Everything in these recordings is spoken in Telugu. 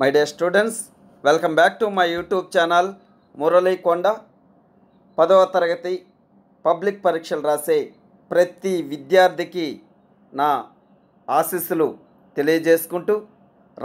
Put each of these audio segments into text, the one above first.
my dear students welcome back to my YouTube channel Murali Konda పదవ తరగతి పబ్లిక్ పరీక్షలు రాసే ప్రతి విద్యార్థికి నా ఆశీస్సులు తెలియజేసుకుంటూ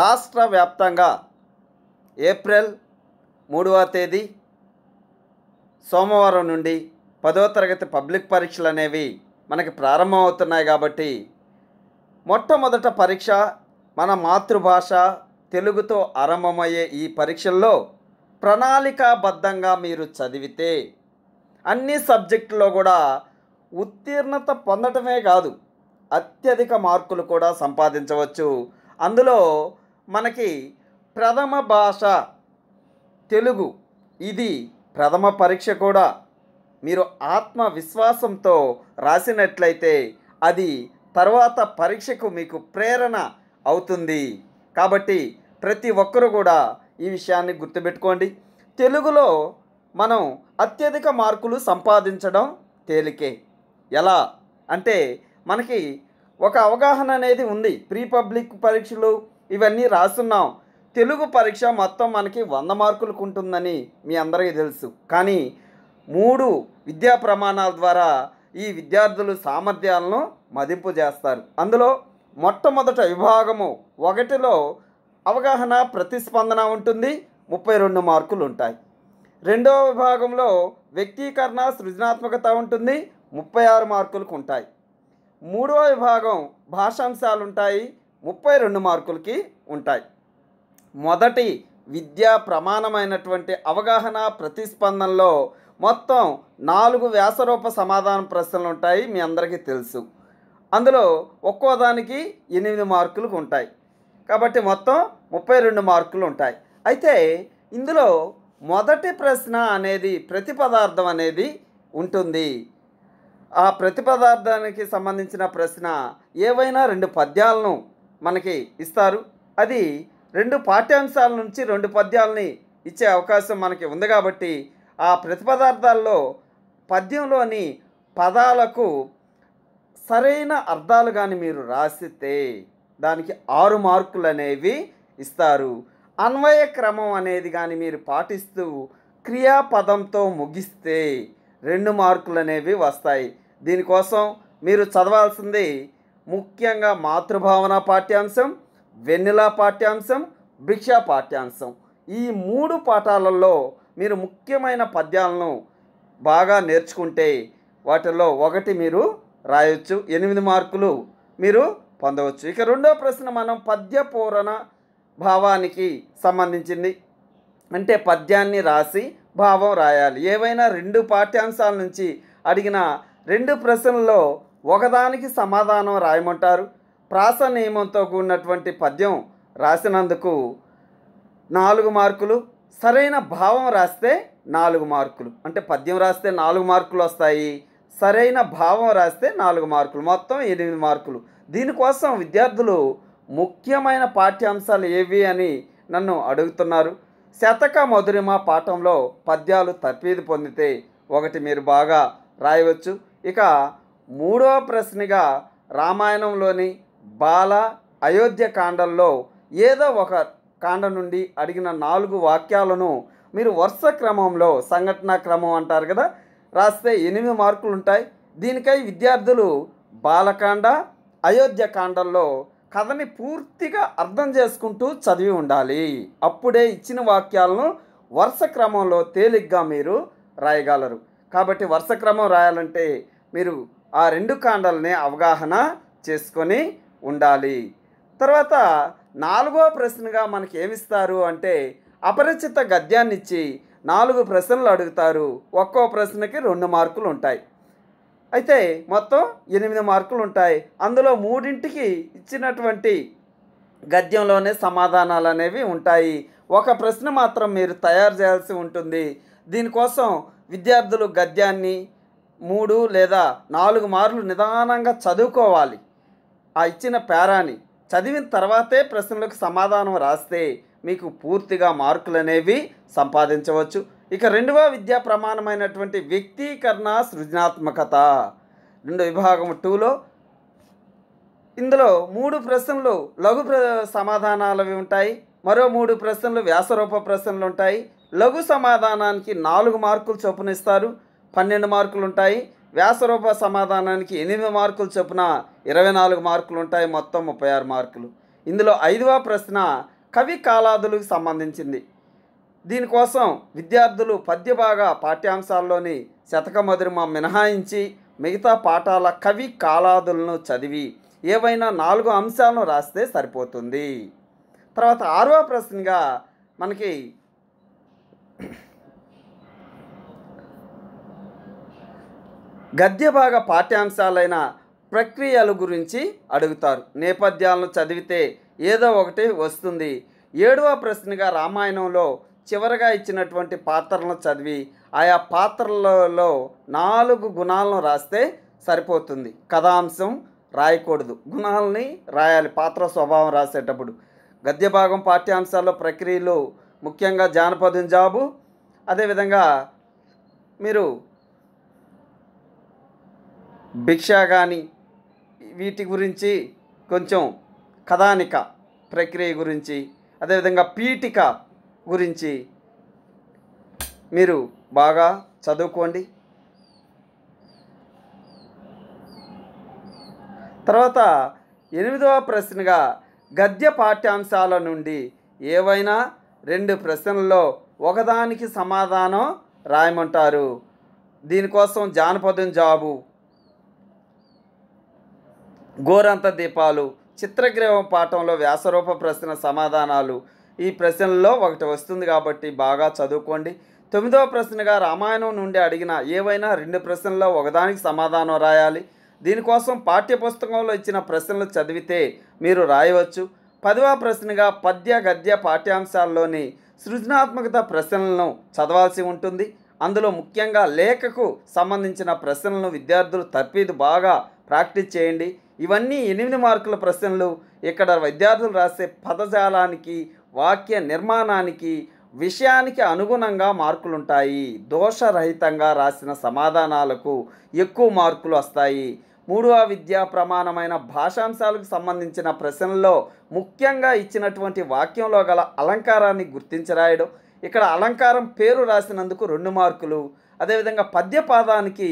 రాష్ట్ర వ్యాప్తంగా ఏప్రిల్ మూడవ తేదీ సోమవారం నుండి పదవ తరగతి పబ్లిక్ పరీక్షలు అనేవి మనకి ప్రారంభమవుతున్నాయి కాబట్టి మొట్టమొదట పరీక్ష మన మాతృభాష తెలుగుతో ఆరంభమయ్యే ఈ పరీక్షల్లో ప్రణాళికాబద్ధంగా మీరు చదివితే అన్ని సబ్జెక్టులో కూడా ఉత్తీర్ణత పొందటమే కాదు అత్యధిక మార్కులు కూడా సంపాదించవచ్చు అందులో మనకి ప్రథమ భాష తెలుగు ఇది ప్రథమ పరీక్ష కూడా మీరు ఆత్మవిశ్వాసంతో రాసినట్లయితే అది తర్వాత పరీక్షకు మీకు ప్రేరణ అవుతుంది కాబట్టి ప్రతి ఒక్కరూ కూడా ఈ విషయాన్ని గుర్తుపెట్టుకోండి తెలుగులో మనం అత్యధిక మార్కులు సంపాదించడం తేలికే ఎలా అంటే మనకి ఒక అవగాహన అనేది ఉంది ప్రీ పబ్లిక్ పరీక్షలు ఇవన్నీ రాస్తున్నాం తెలుగు పరీక్ష మొత్తం మనకి వంద మార్కులకు ఉంటుందని మీ అందరికీ తెలుసు కానీ మూడు విద్యా ప్రమాణాల ద్వారా ఈ విద్యార్థులు సామర్థ్యాలను మదింపు చేస్తారు అందులో మొట్టమొదట విభాగము ఒకటిలో అవగాహన ప్రతిస్పందన ఉంటుంది ముప్పై రెండు మార్కులు ఉంటాయి రెండవ విభాగంలో వ్యక్తీకరణ సృజనాత్మకత ఉంటుంది ముప్పై ఆరు మార్కులకు ఉంటాయి మూడవ విభాగం భాషాంశాలు ఉంటాయి ముప్పై రెండు మార్కులకి ఉంటాయి మొదటి విద్యా ప్రమాణమైనటువంటి అవగాహన ప్రతిస్పందనలో మొత్తం నాలుగు వ్యాసరూప సమాధాన ప్రశ్నలు ఉంటాయి మీ అందరికీ తెలుసు అందులో ఒక్కో దానికి ఎనిమిది మార్కులకు ఉంటాయి కాబట్టి మొత్తం ముప్పై రెండు మార్కులు ఉంటాయి అయితే ఇందులో మొదటి ప్రశ్న అనేది ప్రతి పదార్థం అనేది ఉంటుంది ఆ ప్రతి పదార్థానికి సంబంధించిన ప్రశ్న ఏవైనా రెండు పద్యాలను మనకి ఇస్తారు అది రెండు పాఠ్యాంశాల నుంచి రెండు పద్యాలని ఇచ్చే అవకాశం మనకి ఉంది కాబట్టి ఆ ప్రతి పదార్థాల్లో పద్యంలోని పదాలకు సరైన అర్థాలు కానీ మీరు రాసితే దానికి ఆరు మార్కులు అనేవి ఇస్తారు అన్వయ క్రమం అనేది కానీ మీరు పాటిస్తూ క్రియాపదంతో ముగిస్తే రెండు మార్కులు అనేవి వస్తాయి దీనికోసం మీరు చదవాల్సింది ముఖ్యంగా మాతృభావన పాఠ్యాంశం వెన్నెల పాఠ్యాంశం భిక్షా పాఠ్యాంశం ఈ మూడు పాఠాలలో మీరు ముఖ్యమైన పద్యాలను బాగా నేర్చుకుంటే వాటిలో ఒకటి మీరు రాయొచ్చు ఎనిమిది మార్కులు మీరు పొందవచ్చు ఇక రెండో ప్రశ్న మనం పద్య పూరణ భావానికి సంబంధించింది అంటే పద్యాన్ని రాసి భావం రాయాలి ఏవైనా రెండు పాఠ్యాంశాల నుంచి అడిగిన రెండు ప్రశ్నల్లో ఒకదానికి సమాధానం రాయమంటారు ప్రాస నియమంతో కూడినటువంటి పద్యం రాసినందుకు నాలుగు మార్కులు సరైన భావం రాస్తే నాలుగు మార్కులు అంటే పద్యం రాస్తే నాలుగు మార్కులు వస్తాయి సరైన భావం రాస్తే నాలుగు మార్కులు మొత్తం ఎనిమిది మార్కులు దీనికోసం విద్యార్థులు ముఖ్యమైన పాఠ్యాంశాలు ఏవి అని నన్ను అడుగుతున్నారు శతక మధురిమ పాఠంలో పద్యాలు తప్పేది పొందితే ఒకటి మీరు బాగా రాయవచ్చు ఇక మూడవ ప్రశ్నగా రామాయణంలోని బాల అయోధ్య కాండంలో ఏదో ఒక కాండ నుండి అడిగిన నాలుగు వాక్యాలను మీరు వరుస క్రమంలో సంఘటన క్రమం అంటారు కదా రాస్తే ఎనిమిది మార్కులు ఉంటాయి దీనికై విద్యార్థులు బాలకాండ అయోధ్య కాండంలో కథని పూర్తిగా అర్థం చేసుకుంటూ చదివి ఉండాలి అప్పుడే ఇచ్చిన వాక్యాలను వరుస క్రమంలో తేలిగ్గా మీరు రాయగలరు కాబట్టి వరుస క్రమం రాయాలంటే మీరు ఆ రెండు కాండాలని అవగాహన చేసుకొని ఉండాలి తర్వాత నాలుగో ప్రశ్నగా మనకి ఏమిస్తారు అంటే అపరిచిత గద్యాన్నిచ్చి నాలుగు ప్రశ్నలు అడుగుతారు ఒక్కో ప్రశ్నకి రెండు మార్కులు ఉంటాయి అయితే మొత్తం ఎనిమిది మార్కులు ఉంటాయి అందులో మూడింటికి ఇచ్చినటువంటి గద్యంలోనే సమాధానాలు అనేవి ఉంటాయి ఒక ప్రశ్న మాత్రం మీరు తయారు చేయాల్సి ఉంటుంది దీనికోసం విద్యార్థులు గద్యాన్ని మూడు లేదా నాలుగు మార్లు నిదానంగా చదువుకోవాలి ఆ ఇచ్చిన పేరాని చదివిన తర్వాతే ప్రశ్నలకు సమాధానం రాస్తే మీకు పూర్తిగా మార్కులు అనేవి సంపాదించవచ్చు ఇక రెండవ విద్యా ప్రమాణమైనటువంటి వ్యక్తీకరణ సృజనాత్మకత రెండో విభాగం టూలో ఇందులో మూడు ప్రశ్నలు లఘు సమాధానాలవి ఉంటాయి మరో మూడు ప్రశ్నలు వ్యాసరూప ప్రశ్నలు ఉంటాయి లఘు సమాధానానికి నాలుగు మార్కులు చొప్పున ఇస్తారు పన్నెండు మార్కులు ఉంటాయి వ్యాసరూప సమాధానానికి ఎనిమిది మార్కులు చొప్పున ఇరవై నాలుగు మార్కులు ఉంటాయి మొత్తం ముప్పై ఆరు మార్కులు ఇందులో ఐదవ ప్రశ్న కవి కాలాదులకు సంబంధించింది దీనికోసం విద్యార్థులు పద్యభాగ పాఠ్యాంశాల్లోని శతకమధురిమ మినహాయించి మిగతా పాఠాల కవి కాలాదులను చదివి ఏవైనా నాలుగు అంశాలను రాస్తే సరిపోతుంది తర్వాత ఆరవ ప్రశ్నగా మనకి గద్యభాగ పాఠ్యాంశాలైన ప్రక్రియల గురించి అడుగుతారు నేపథ్యాలను చదివితే ఏదో ఒకటి వస్తుంది ఏడవ ప్రశ్నగా రామాయణంలో చివరగా ఇచ్చినటువంటి పాత్రలను చదివి ఆయా పాత్రలలో నాలుగు గుణాలను రాస్తే సరిపోతుంది కథాంశం రాయకూడదు గుణాలని రాయాలి పాత్ర స్వభావం రాసేటప్పుడు గద్యభాగం పాఠ్యాంశాల్లో ప్రక్రియలు ముఖ్యంగా జానపదం జాబు అదేవిధంగా మీరు భిక్ష కానీ వీటి గురించి కొంచెం కథానిక ప్రక్రియ గురించి అదేవిధంగా పీఠిక గురించి మీరు బాగా చదువుకోండి తర్వాత ఎనిమిదవ ప్రశ్నగా గద్య పాఠ్యాంశాల నుండి ఏవైనా రెండు ప్రశ్నల్లో ఒకదానికి సమాధానం రాయమంటారు దీనికోసం జానపదం జాబు గోరంత దీపాలు చిత్రగ్రహం పాఠంలో వ్యాసరూప ప్రశ్న సమాధానాలు ఈ ప్రశ్నల్లో ఒకటి వస్తుంది కాబట్టి బాగా చదువుకోండి తొమ్మిదవ ప్రశ్నగా రామాయణం నుండి అడిగిన ఏవైనా రెండు ప్రశ్నల్లో ఒకదానికి సమాధానం రాయాలి దీనికోసం పాఠ్యపుస్తకంలో ఇచ్చిన ప్రశ్నలు చదివితే మీరు రాయవచ్చు పదవ ప్రశ్నగా పద్య గద్య పాఠ్యాంశాల్లోని సృజనాత్మకత ప్రశ్నలను చదవాల్సి ఉంటుంది అందులో ముఖ్యంగా లేఖకు సంబంధించిన ప్రశ్నలను విద్యార్థులు తర్పీదు బాగా ప్రాక్టీస్ చేయండి ఇవన్నీ ఎనిమిది మార్కుల ప్రశ్నలు ఇక్కడ విద్యార్థులు రాసే పదజాలానికి వాక్య నిర్మాణానికి విషయానికి అనుగుణంగా మార్కులుంటాయి దోషరహితంగా రాసిన సమాధానాలకు ఎక్కువ మార్కులు వస్తాయి మూడవ విద్యా ప్రమాణమైన భాషాంశాలకు సంబంధించిన ప్రశ్నల్లో ముఖ్యంగా ఇచ్చినటువంటి వాక్యంలో గల అలంకారాన్ని గుర్తించి రాయడం ఇక్కడ అలంకారం పేరు రాసినందుకు రెండు మార్కులు అదేవిధంగా పద్యపాదానికి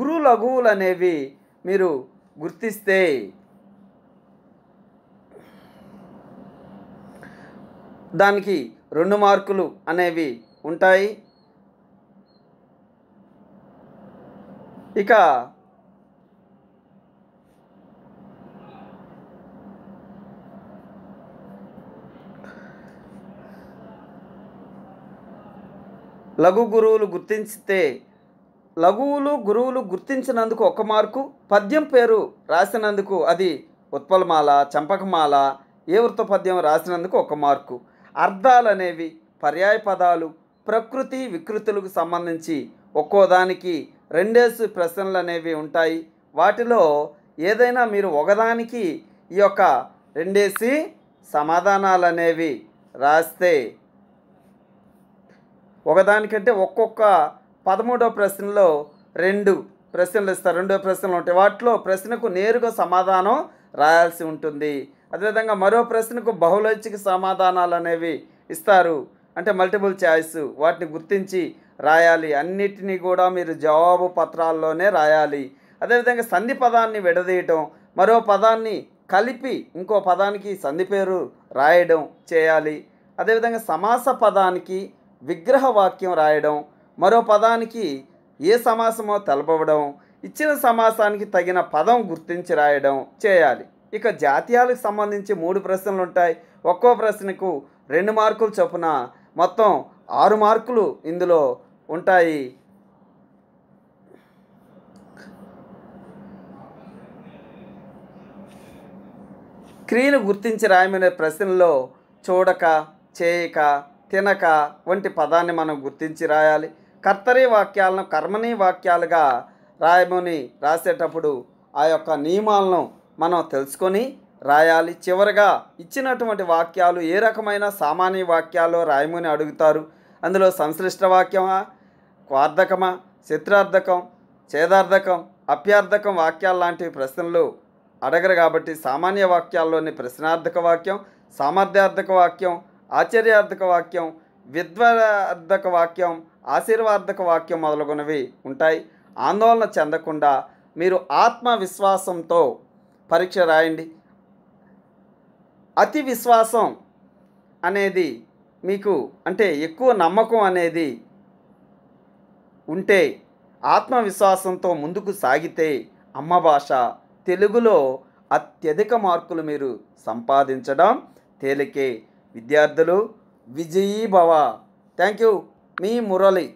గురు లఘువులు అనేవి మీరు గుర్తిస్తే దానికి రెండు మార్కులు అనేవి ఉంటాయి ఇక లఘు గురువులు గుర్తించితే లఘువులు గురువులు గుర్తించినందుకు ఒక మార్కు పద్యం పేరు రాసినందుకు అది ఉత్పలమాల చంపకమాల ఏ వృత్త పద్యం రాసినందుకు ఒక మార్కు అర్థాలనేవి పర్యాయ పదాలు ప్రకృతి వికృతులకు సంబంధించి ఒక్కోదానికి రెండేసి ప్రశ్నలు అనేవి ఉంటాయి వాటిలో ఏదైనా మీరు ఒకదానికి ఈ యొక్క రెండేసి సమాధానాలు అనేవి రాస్తే ఒకదానికంటే ఒక్కొక్క పదమూడో ప్రశ్నలో రెండు ప్రశ్నలు ఇస్తారు రెండో ప్రశ్నలు ఉంటాయి వాటిలో ప్రశ్నకు నేరుగా సమాధానం రాయాల్సి ఉంటుంది అదేవిధంగా మరో ప్రశ్నకు బహులోచిక సమాధానాలు అనేవి ఇస్తారు అంటే మల్టిపుల్ చాయిస్ వాటిని గుర్తించి రాయాలి అన్నిటినీ కూడా మీరు జవాబు పత్రాల్లోనే రాయాలి అదేవిధంగా సంధి పదాన్ని విడదీయటం మరో పదాన్ని కలిపి ఇంకో పదానికి సంధి పేరు రాయడం చేయాలి అదేవిధంగా సమాస పదానికి విగ్రహ వాక్యం రాయడం మరో పదానికి ఏ సమాసమో తెలపవడం ఇచ్చిన సమాసానికి తగిన పదం గుర్తించి రాయడం చేయాలి ఇక జాతీయాలకు సంబంధించి మూడు ప్రశ్నలు ఉంటాయి ఒక్కో ప్రశ్నకు రెండు మార్కులు చొప్పున మొత్తం ఆరు మార్కులు ఇందులో ఉంటాయి క్రియను గుర్తించి రాయమనే ప్రశ్నలో చూడక చేయక తినక వంటి పదాన్ని మనం గుర్తించి రాయాలి కర్తరి వాక్యాలను కర్మనీ వాక్యాలుగా రాయమని రాసేటప్పుడు ఆ యొక్క నియమాలను మనం తెలుసుకొని రాయాలి చివరగా ఇచ్చినటువంటి వాక్యాలు ఏ రకమైన సామాన్య వాక్యాలు రాయమని అడుగుతారు అందులో సంశ్లిష్ట వాక్యమా వార్ధకమా శత్రార్థకం చేదార్థకం అప్యార్థకం వాక్యాలు లాంటి ప్రశ్నలు అడగరు కాబట్టి సామాన్య వాక్యాల్లోని ప్రశ్నార్థక వాక్యం సామర్థ్యార్థక వాక్యం ఆశ్చర్యార్థక వాక్యం విద్వార్థక వాక్యం ఆశీర్వార్థక వాక్యం మొదలగునవి ఉంటాయి ఆందోళన చెందకుండా మీరు ఆత్మవిశ్వాసంతో పరీక్ష రాయండి అతి విశ్వాసం అనేది మీకు అంటే ఎక్కువ నమ్మకం అనేది ఉంటే ఆత్మవిశ్వాసంతో ముందుకు సాగితే అమ్మ భాష తెలుగులో అత్యధిక మార్కులు మీరు సంపాదించడం తేలికే విద్యార్థులు విజయీభవ థ్యాంక్ యూ మీ మురళి